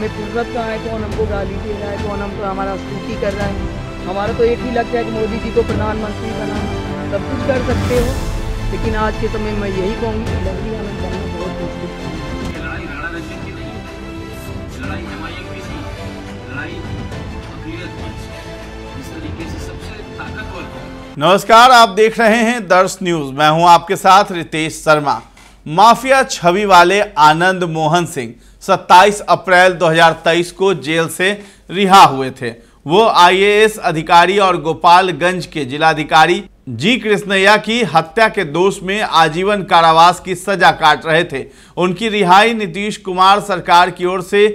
हमें पूर्वत का है कौन हमको गाली दे रहा है कौन हमको हमारा स्तुति कर रहा है हमारा तो एक ही लक्ष्य है कि मोदी जी को प्रधानमंत्री बनाना सब कुछ कर सकते हो लेकिन आज के समय मैं यही कहूँगी लड़की हमें बहुत मुश्किल लड़ाई हमारी लड़ाई हमारी लड़ाई हमारी लड़ाई से नमस्कार आप देख रहे हैं दर्श न्यूज मैं हूं आपके साथ रितेश शर्मा माफिया छवि वाले आनंद मोहन सिंह 27 अप्रैल 2023 को जेल से रिहा हुए थे वो आईएएस अधिकारी और गोपालगंज के जिलाधिकारी जी कृष्णैया की हत्या के दोष में आजीवन कारावास की सजा काट रहे थे उनकी रिहाई नीतीश कुमार सरकार की ओर से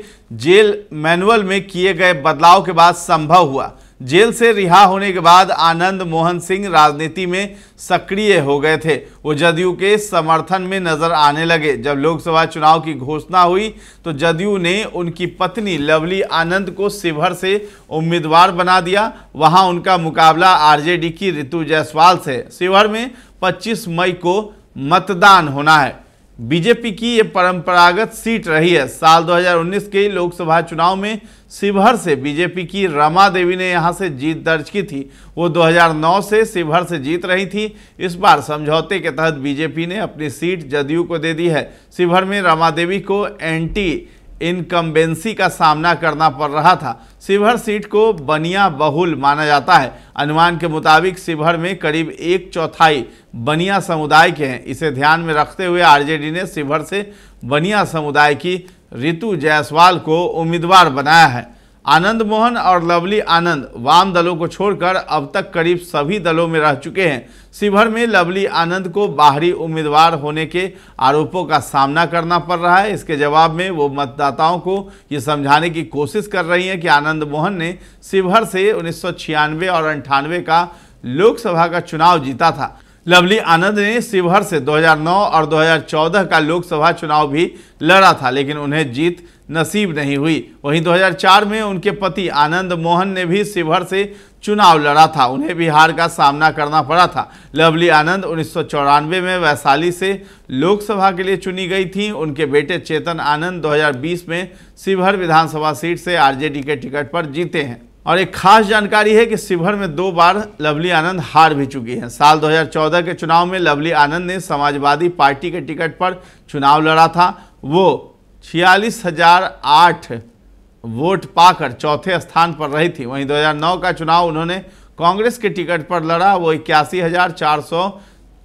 जेल मैनुअल में किए गए बदलाव के बाद संभव हुआ जेल से रिहा होने के बाद आनंद मोहन सिंह राजनीति में सक्रिय हो गए थे वो जदयू के समर्थन में नजर आने लगे जब लोकसभा चुनाव की घोषणा हुई तो जदयू ने उनकी पत्नी लवली आनंद को शिवहर से उम्मीदवार बना दिया वहां उनका मुकाबला आरजेडी की ऋतु जायसवाल से शिवहर में 25 मई को मतदान होना है बीजेपी की ये परंपरागत सीट रही है साल 2019 के लोकसभा चुनाव में शिवहर से बीजेपी की रमा देवी ने यहां से जीत दर्ज की थी वो 2009 से शिवहर से जीत रही थी इस बार समझौते के तहत बीजेपी ने अपनी सीट जदयू को दे दी है शिवहर में रमा देवी को एंटी इनकम्बेंसी का सामना करना पड़ रहा था शिवहर सीट को बनिया बहुल माना जाता है अनुमान के मुताबिक शिवहर में करीब एक चौथाई बनिया समुदाय के हैं इसे ध्यान में रखते हुए आरजेडी ने शिवहर से बनिया समुदाय की ऋतु जायसवाल को उम्मीदवार बनाया है आनंद मोहन और लवली आनंद वाम दलों को छोड़कर अब तक करीब सभी दलों में रह चुके हैं शिवहर में लवली आनंद को बाहरी उम्मीदवार होने के आरोपों का सामना करना पड़ रहा है इसके जवाब में वो मतदाताओं को ये समझाने की कोशिश कर रही हैं कि आनंद मोहन ने शिवहर से उन्नीस और अंठानवे का लोकसभा का चुनाव जीता था लवली आनंद ने शिवहर से 2009 और 2014 का लोकसभा चुनाव भी लड़ा था लेकिन उन्हें जीत नसीब नहीं हुई वहीं 2004 में उनके पति आनंद मोहन ने भी शिवहर से चुनाव लड़ा था उन्हें बिहार का सामना करना पड़ा था लवली आनंद उन्नीस में वैशाली से लोकसभा के लिए चुनी गई थी उनके बेटे चेतन आनंद 2020 में शिवहर विधानसभा सीट से आरजेडी के टिकट पर जीते हैं और एक खास जानकारी है कि शिवहर में दो बार लवली आनंद हार भी चुकी हैं साल 2014 के चुनाव में लवली आनंद ने समाजवादी पार्टी के टिकट पर चुनाव लड़ा था वो छियालीस हजार आठ वोट पाकर चौथे स्थान पर रही थी वहीं 2009 का चुनाव उन्होंने कांग्रेस के टिकट पर लड़ा वो इक्यासी हजार चार सौ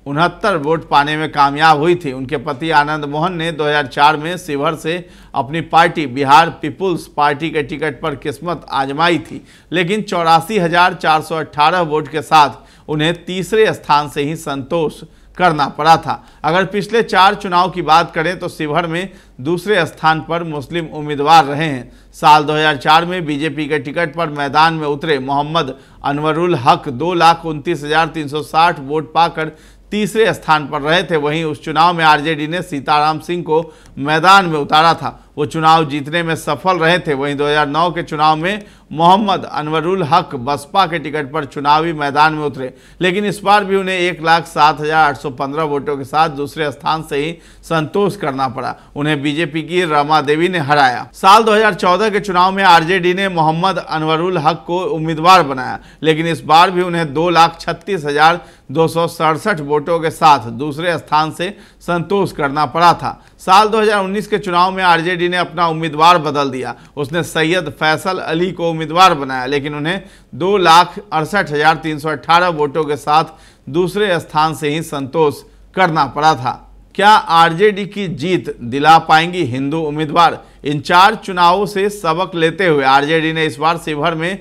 उनहत्तर वोट पाने में कामयाब हुई थी उनके पति आनंद मोहन ने 2004 में शिवहर से अपनी पार्टी बिहार पीपुल्स पार्टी के टिकट पर किस्मत आजमाई थी लेकिन चौरासी हजार चार सौ अट्ठारह वोट के साथ उन्हें तीसरे स्थान से ही संतोष करना पड़ा था अगर पिछले चार चुनाव की बात करें तो शिवहर में दूसरे स्थान पर मुस्लिम उम्मीदवार रहे हैं साल 2004 में बीजेपी के टिकट पर मैदान में उतरे मोहम्मद अनवरुल हक दो लाख उनतीस हजार तीन सौ साठ वोट पाकर तीसरे स्थान पर रहे थे वहीं उस चुनाव में आरजेडी ने सीताराम सिंह को मैदान में उतारा था वो चुनाव जीतने में सफल रहे थे वहीं 2009 के चुनाव में मोहम्मद अनवरुल हक बसपा के टिकट पर चुनावी मैदान में उतरे लेकिन इस बार भी उन्हें एक लाख सात हज़ार आठ सौ पंद्रह वोटों के साथ दूसरे स्थान से ही संतोष करना पड़ा उन्हें बीजेपी की रमा देवी ने हराया साल 2014 के चुनाव में आरजेडी ने मोहम्मद अनवरुल हक को उम्मीदवार बनाया लेकिन इस बार भी उन्हें दो लाख छत्तीस हजार दो सौ सड़सठ वोटों के साथ दूसरे स्थान से संतोष करना पड़ा था साल दो के चुनाव में आरजेडी कमेटी ने अपना उम्मीदवार बदल दिया उसने सैयद फैसल अली को उम्मीदवार बनाया लेकिन उन्हें दो लाख अड़सठ हज़ार तीन सौ अट्ठारह वोटों के साथ दूसरे स्थान से ही संतोष करना पड़ा था क्या आरजेडी की जीत दिला पाएंगी हिंदू उम्मीदवार इन चार चुनावों से सबक लेते हुए आरजेडी ने इस बार शिवहर में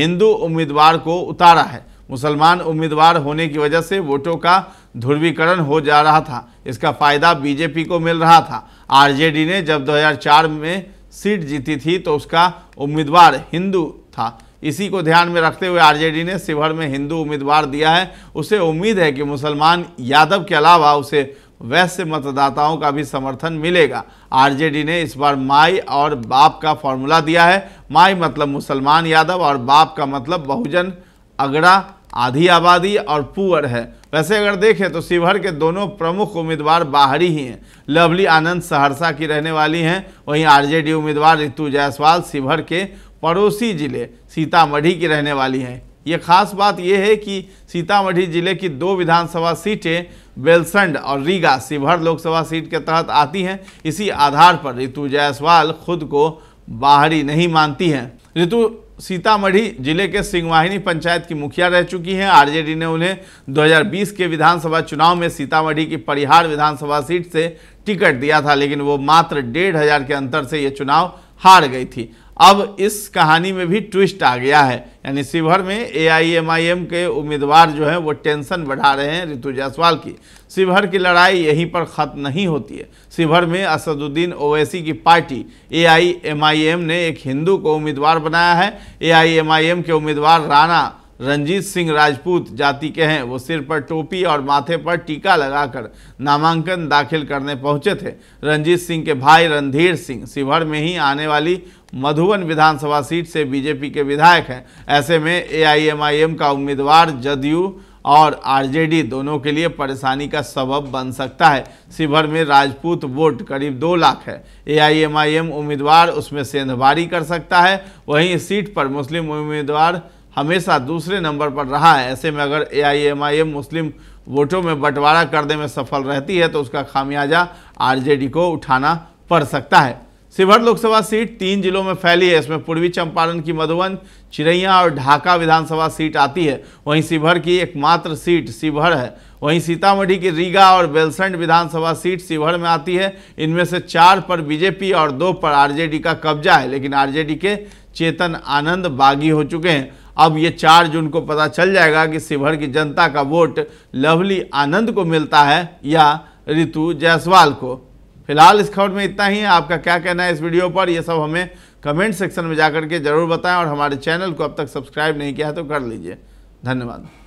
हिंदू उम्मीदवार को उतारा है मुसलमान उम्मीदवार होने की वजह से वोटों का ध्रुवीकरण हो जा रहा था इसका फायदा बीजेपी को मिल रहा था आरजेडी ने जब 2004 में सीट जीती थी तो उसका उम्मीदवार हिंदू था इसी को ध्यान में रखते हुए आरजेडी ने शिवहर में हिंदू उम्मीदवार दिया है उसे उम्मीद है कि मुसलमान यादव के अलावा उसे वैश्य मतदाताओं का भी समर्थन मिलेगा आरजेडी ने इस बार माई और बाप का फॉर्मूला दिया है माई मतलब मुसलमान यादव और बाप का मतलब बहुजन अगड़ा आधी आबादी और पुअर है वैसे अगर देखें तो शिवहर के दोनों प्रमुख उम्मीदवार बाहरी ही हैं लवली आनंद सहरसा की रहने वाली हैं वहीं आरजेडी उम्मीदवार ऋतु जायसवाल शिवहर के पड़ोसी जिले सीतामढ़ी की रहने वाली हैं ये खास बात यह है कि सीतामढ़ी जिले की दो विधानसभा सीटें बेलसंड और रीगा शिवहर लोकसभा सीट के तहत आती हैं इसी आधार पर ऋतु जायसवाल खुद को बाहरी नहीं मानती हैं ऋतु सीतामढ़ी जिले के सिंहवाहिनी पंचायत की मुखिया रह चुकी हैं आरजेडी ने उन्हें 2020 के विधानसभा चुनाव में सीतामढ़ी की परिहार विधानसभा सीट से टिकट दिया था लेकिन वो मात्र डेढ़ हजार के अंतर से ये चुनाव हार गई थी अब इस कहानी में भी ट्विस्ट आ गया है यानी शिवहर में एआईएमआईएम के उम्मीदवार जो हैं वो टेंशन बढ़ा रहे हैं ऋतु जायसवाल की शिवहर की लड़ाई यहीं पर ख़त्म नहीं होती है शिवहर में असदुद्दीन ओवैसी की पार्टी एआईएमआईएम ने एक हिंदू को उम्मीदवार बनाया है एआईएमआईएम के उम्मीदवार राणा रंजीत सिंह राजपूत जाति के हैं वो सिर पर टोपी और माथे पर टीका लगाकर नामांकन दाखिल करने पहुंचे थे रंजीत सिंह के भाई रणधीर सिंह शिवहर में ही आने वाली मधुबन विधानसभा सीट से बीजेपी के विधायक हैं ऐसे में एआईएमआईएम का उम्मीदवार जदयू और आरजेडी दोनों के लिए परेशानी का सबब बन सकता है शिवहर में राजपूत वोट करीब दो लाख है एआईएमआईएम उम्मीदवार उसमें सेंधबारी कर सकता है वहीं सीट पर मुस्लिम उम्मीदवार हमेशा दूसरे नंबर पर रहा है ऐसे में अगर ए मुस्लिम वोटों में बंटवारा करने में सफल रहती है तो उसका खामियाजा आरजेडी को उठाना पड़ सकता है शिवहर लोकसभा सीट तीन जिलों में फैली है इसमें पूर्वी चंपारण की मधुबन चिरैया और ढाका विधानसभा सीट आती है वहीं शिवहर की एकमात्र सीट शिवहर है वहीं सीतामढ़ी की रीगा और बेलसंड विधानसभा सीट शिवहर में आती है इनमें से चार पर बीजेपी और दो पर आरजेडी का कब्जा है लेकिन आरजेडी के चेतन आनंद बागी हो चुके हैं अब ये चार जून को पता चल जाएगा कि शिवहर की जनता का वोट लवली आनंद को मिलता है या ऋतु जायसवाल को फिलहाल इस खबर में इतना ही है आपका क्या कहना है इस वीडियो पर यह सब हमें कमेंट सेक्शन में जाकर के जरूर बताएं और हमारे चैनल को अब तक सब्सक्राइब नहीं किया है तो कर लीजिए धन्यवाद